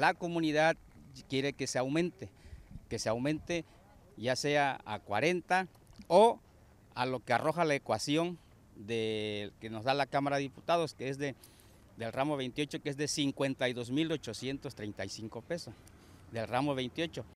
la comunidad quiere que se aumente, que se aumente ya sea a 40 o a lo que arroja la ecuación de, que nos da la Cámara de Diputados, que es de, del ramo 28, que es de 52.835 pesos, del ramo 28.